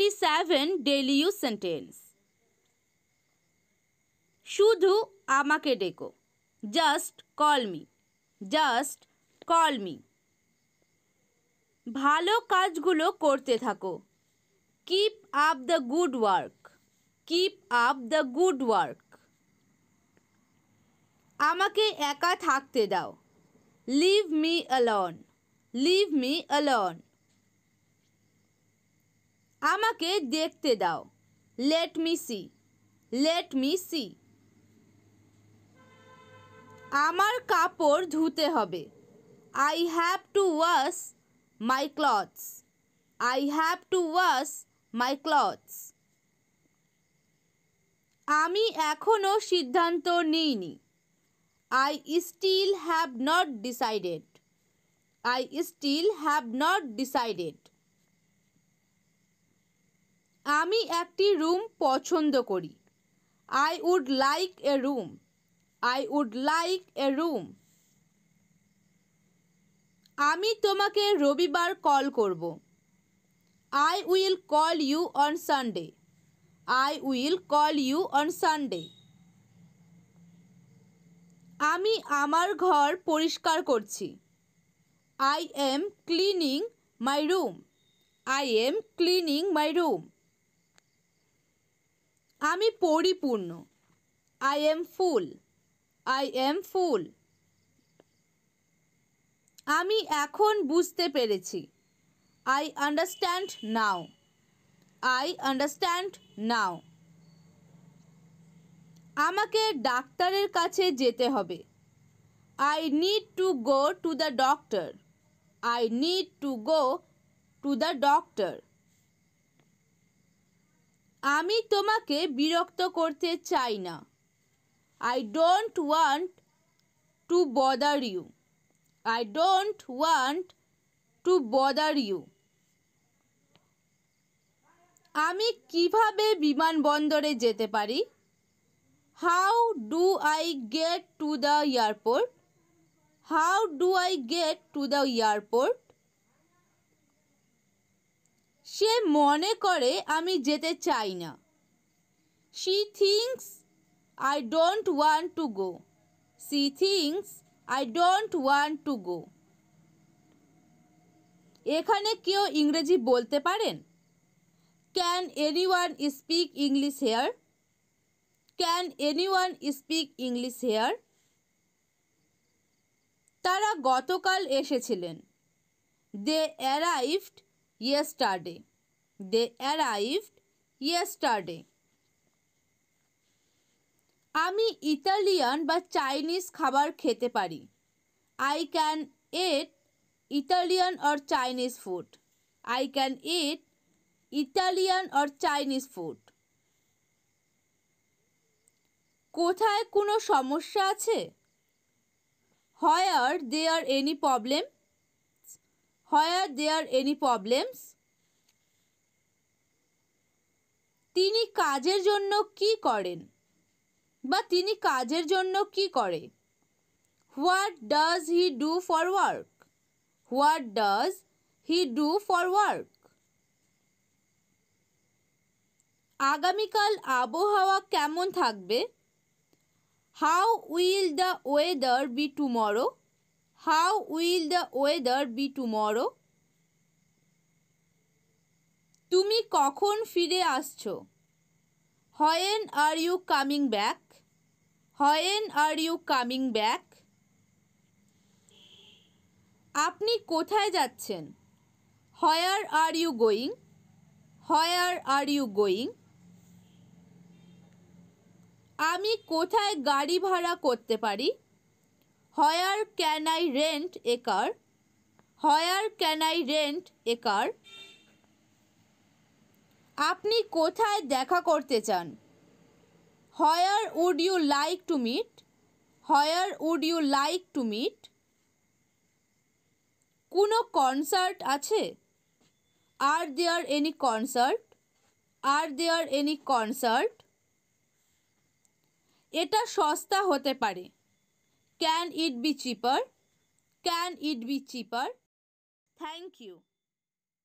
27 daily use sentence শুধু আমাকে ডেকো just call me just call me ভালো কাজগুলো করতে থাকো keep up the good work keep up the good work আমাকে একা থাকতে দাও leave me alone leave me alone আমাকে দেখতে দাও let me see let me see আমার কাপড় ধুতে হবে I have to wash my clothes I have to wash my clothes আমি এখনও সিদ্ধান্ত নিইনি I still have not decided I still have not decided আমি একটি রুম পছন্দ করি I would like a room I would like a room আমি তোমাকে রবিবার কল করব I will call you on Sunday I will call you on Sunday আমি আমার ঘর পরিষ্কার করছি I am cleaning my room I am cleaning my room আমি পরিপূর্ণ I am full I am full আমি এখন বুঝতে পেরেছি I understand now I understand now আমাকে ডাক্তারের কাছে যেতে হবে I need to go to the doctor I need to go to the doctor আমি তোমাকে বিরক্ত করতে চাই না I don't want to bother you I don't want to bother you আমি কিভাবে বিমানবন্দরে যেতে পারি how do I get to the airport how do I get to the airport সে মনে করে আমি যেতে চাই না she thinks I don't want to go C thinks I don't want to go এখানে কেউ ইংরেজি বলতে পারেন can anyone speak English here can anyone speak English here তারা গতকাল এসেছিলেন they arrived yesterday. They arrived yesterday. আমি Italian বা চাইনিজ খাবার খেতে পারি I can eat Italian or Chinese food I can eat Italian or Chinese food কোথায় কোনো সমস্যা আছে where are there are any problem where there any problems তিনি কাজের জন্য কি করেন বা তিনি কাজের জন্য কি করে what does he do for work what does he do for work আগামীকাল আবহাওয়া কেমন থাকবে how will the weather be tomorrow How will the weather be tomorrow? তুমি কখন ফিরে আসছ when are you coming back when are you coming back আপনি কোথায় যাচ্ছেন হয়ার আর ইউ গোয়িং হয়ার আর ইউ গোয়িং আমি কোথায় গাড়ি ভাড়া করতে পারি where can I rent a car where can I rent a car আপনি কোথায় দেখা করতে চান where would you like to meet where would you like to meet কোনো কনসার্ট আছে are there any concert are there any concert এটা সস্তা হতে পারে Can it be cheaper? Can it be cheaper? Thank you.